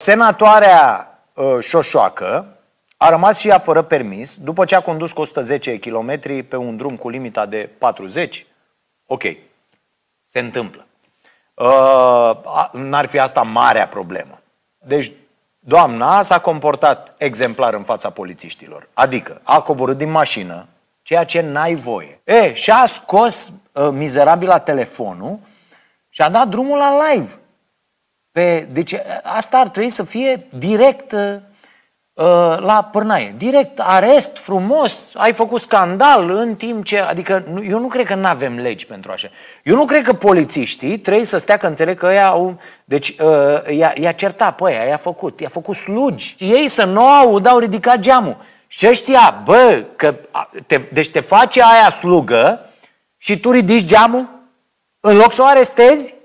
Senatoarea uh, Șoșoacă a rămas și ea fără permis după ce a condus cu 110 km pe un drum cu limita de 40. Ok, se întâmplă. Uh, N-ar fi asta marea problemă. Deci, doamna s-a comportat exemplar în fața polițiștilor. Adică, a coborât din mașină, ceea ce n-ai voie. E, și a scos uh, mizerabila telefonul și a dat drumul la live. Pe, deci asta ar trebui să fie direct uh, uh, la pârnaie. Direct, arest, frumos, ai făcut scandal în timp ce... Adică nu, eu nu cred că nu avem legi pentru așa. Eu nu cred că polițiștii trebuie să stea că înțeleg că ei au... Deci uh, i-a, i-a certat pe aia, i-a făcut, i-a făcut slugi. Ei să nu audă, au ridicat geamul. Și ăștia, bă, că te, deci te face aia slugă și tu ridici geamul în loc să o arestezi?